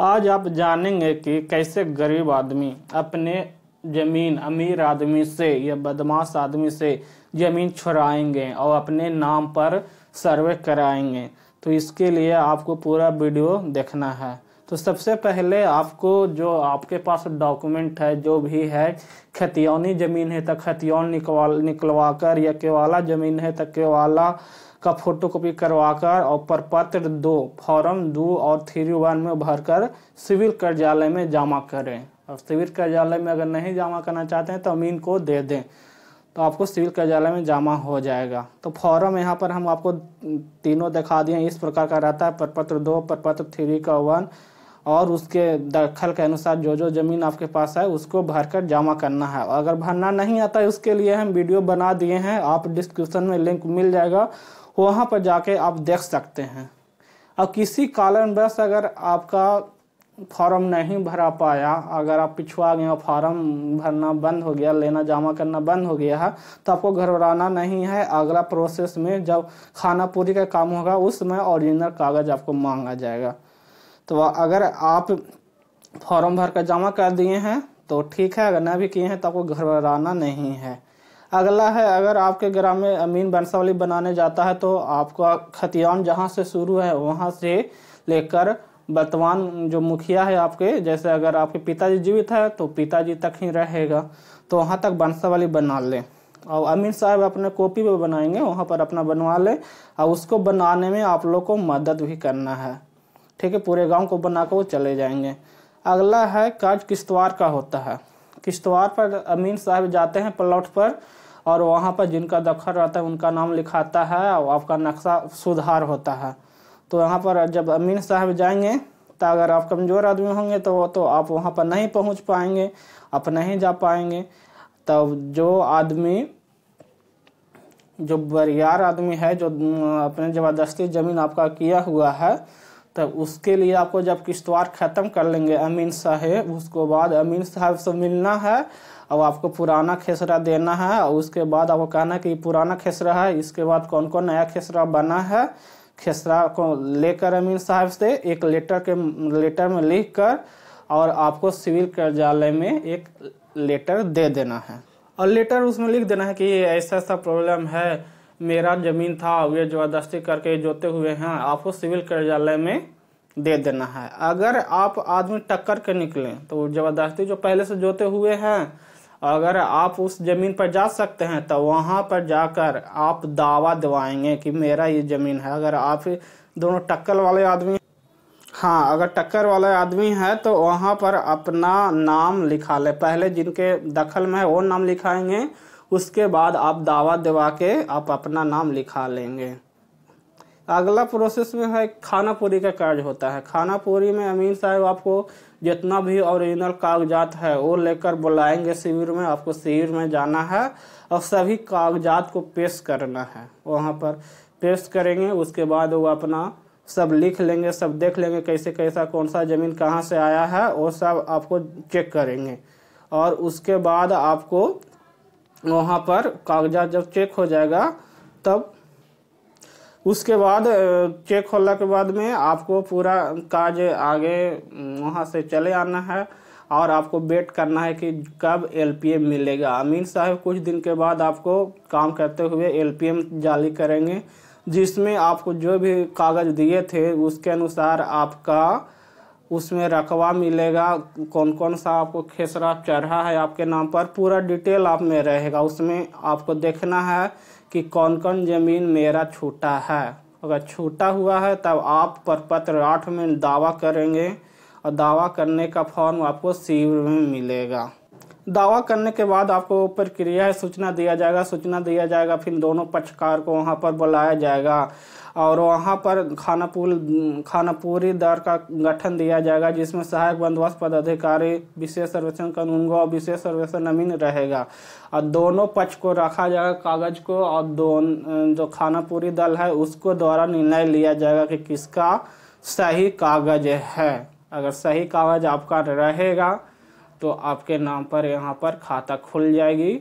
आज आप जानेंगे कि कैसे गरीब आदमी अपने ज़मीन अमीर आदमी से या बदमाश आदमी से ज़मीन छुड़ाएंगे और अपने नाम पर सर्वे कराएंगे तो इसके लिए आपको पूरा वीडियो देखना है तो सबसे पहले आपको जो आपके पास डॉक्यूमेंट है जो भी है खतियानी ज़मीन है तो खतियान निकवाल निकलवा कर या केवाला ज़मीन है तो केवाला का फोटोकॉपी कर और प्रपत्र दो फॉर्म दो और थ्री वन में भरकर सिविल कार्यालय में जमा करें और सिविल कार्यालय में अगर नहीं जमा करना चाहते हैं तो अमीन को दे दें तो आपको सिविल कार्यालय में जमा हो जाएगा तो फॉर्म यहाँ पर हम आपको तीनों दिखा दिए इस प्रकार का रहता है प्रपत्र दो प्रपत्र थ्री का वन और उसके दखल के अनुसार जो जो ज़मीन आपके पास है उसको भरकर जमा करना है अगर भरना नहीं आता है उसके लिए हम वीडियो बना दिए हैं आप डिस्क्रिप्शन में लिंक मिल जाएगा वहाँ पर जाके आप देख सकते हैं और किसी कारणवश अगर आपका फॉर्म नहीं भरा पाया अगर आप पिछवा गए फॉर्म भरना बंद हो गया लेना जमा करना बंद हो गया है तो आपको घबराना नहीं है अगला प्रोसेस में जब खाना पूरी का काम होगा उसमें ओरिजिनल कागज़ आपको मांगा जाएगा तो अगर आप फॉर्म भर कर जमा कर दिए हैं तो ठीक है अगर ना भी किए हैं तो आपको घबराना नहीं है अगला है अगर आपके ग्राम में अमीन बंसावली बनाने जाता है तो आपका खतियान जहाँ से शुरू है वहाँ से लेकर वर्तमान जो मुखिया है आपके जैसे अगर आपके पिताजी जीवित है तो पिताजी तक ही रहेगा तो वहाँ तक बंसावली बना लें और अमीन साहब अपने कॉपी पर बनाएंगे वहाँ पर अपना बनवा लें और उसको बनाने में आप लोग को मदद भी करना है ठीक है पूरे गांव को बना कर वो चले जाएंगे अगला है काज किश्तवार का होता है किश्तवार पर अमीन साहब जाते हैं प्लॉट पर और वहाँ पर जिनका दखल रहता है उनका नाम लिखाता है और आपका नक्शा सुधार होता है तो यहाँ पर जब अमीन साहब जाएंगे तो अगर आप कमज़ोर आदमी होंगे तो वो तो आप वहाँ पर नहीं पहुँच पाएंगे आप नहीं जा पाएंगे तब जो आदमी जो बरियार आदमी है जो अपने ज़बरदस्ती ज़मीन आपका किया हुआ है तब उसके लिए आपको जब किश्तवाड़ ख़त्म कर लेंगे अमीन साहेब उसको बाद अमीन साहब से मिलना है अब आपको पुराना खेसरा देना है और उसके बाद आपको कहना है कि पुराना खेसरा है इसके बाद कौन कौन नया खेसरा बना है खेसरा को लेकर अमीन साहब से एक लेटर के लेटर में लिख कर और आपको सिविल कार्यालय में एक लेटर दे देना है और लेटर उसमें लिख देना है कि ऐसा ऐसा प्रॉब्लम है मेरा ज़मीन था वे ज़बरदस्ती करके जोते हुए हैं आपको सिविल कार्यालय में दे देना है अगर आप आदमी टक्कर के निकले तो ज़बरदस्ती जो पहले से जोते हुए हैं अगर आप उस ज़मीन पर जा सकते हैं तो वहां पर जाकर आप दावा दवाएंगे कि मेरा ये ज़मीन है अगर आप दोनों टक्कर वाले आदमी हाँ अगर टक्कर वाले आदमी है तो वहां पर अपना नाम लिखा ले पहले जिनके दखल में है वो नाम लिखाएंगे उसके बाद आप दावा दवा के आप अपना नाम लिखा लेंगे अगला प्रोसेस में है खाना पूरी का कार्य होता है खाना पूरी में अमीन साहब आपको जितना भी ओरिजिनल कागजात है वो लेकर बुलाएंगे शिविर में आपको शिविर में जाना है और सभी कागजात को पेश करना है वहाँ पर पेश करेंगे उसके बाद वो अपना सब लिख लेंगे सब देख लेंगे कैसे कैसा कौन सा ज़मीन कहाँ से आया है वो सब आपको चेक करेंगे और उसके बाद आपको वहाँ पर कागजात जब चेक हो जाएगा तब उसके बाद चेक होने के बाद में आपको पूरा काज आगे वहाँ से चले आना है और आपको वेट करना है कि कब एलपीएम मिलेगा अमीन साहब कुछ दिन के बाद आपको काम करते हुए एलपीएम जारी करेंगे जिसमें आपको जो भी कागज़ दिए थे उसके अनुसार आपका उसमें रकवा मिलेगा कौन कौन सा आपको खेसरा चढ़ा है आपके नाम पर पूरा डिटेल आप में रहेगा उसमें आपको देखना है कि कौन कौन ज़मीन मेरा छूटा है अगर छूटा हुआ है तब आप परपत्र आठ में दावा करेंगे और दावा करने का फॉर्म आपको शिविर में मिलेगा दावा करने के बाद आपको प्रक्रिया है सूचना दिया जाएगा सूचना दिया जाएगा फिर दोनों पक्षकार को वहाँ पर बुलाया जाएगा और वहाँ पर खाना पूरी दर का गठन दिया जाएगा जिसमें सहायक बंदोबस्त पदाधिकारी विशेष सर्वेक्षण कानून और विशेष सर्वेक्षण नवीन रहेगा और दोनों पक्ष को रखा जाएगा कागज को और दो जो पूरी दल है उसको द्वारा निर्णय लिया जाएगा कि किसका सही कागज है अगर सही कागज आपका रहेगा तो आपके नाम पर यहाँ पर खाता खुल जाएगी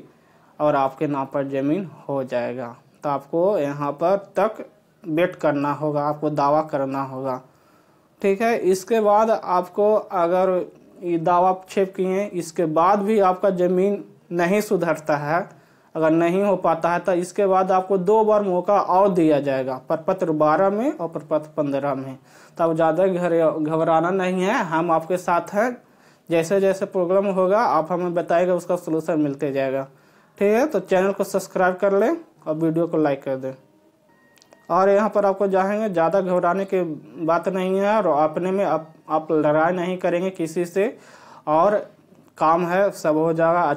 और आपके नाम पर ज़मीन हो जाएगा तो आपको यहाँ पर तक वेट करना होगा आपको दावा करना होगा ठीक है इसके बाद आपको अगर ये दावा छेप किए इसके बाद भी आपका ज़मीन नहीं सुधरता है अगर नहीं हो पाता है तो इसके बाद आपको दो बार मौका और दिया जाएगा प्रपत्र बारह में और प्रपत्र पंद्रह में तब ज़्यादा घबराना नहीं है हम आपके साथ हैं जैसे जैसे प्रॉब्लम होगा आप हमें बताएगा उसका सलूशन मिलते जाएगा ठीक है तो चैनल को सब्सक्राइब कर लें और वीडियो को लाइक कर दें और यहाँ पर आपको जाएंगे ज़्यादा घबराने की बात नहीं है और अपने में आप आप लड़ाई नहीं करेंगे किसी से और काम है सब हो जाएगा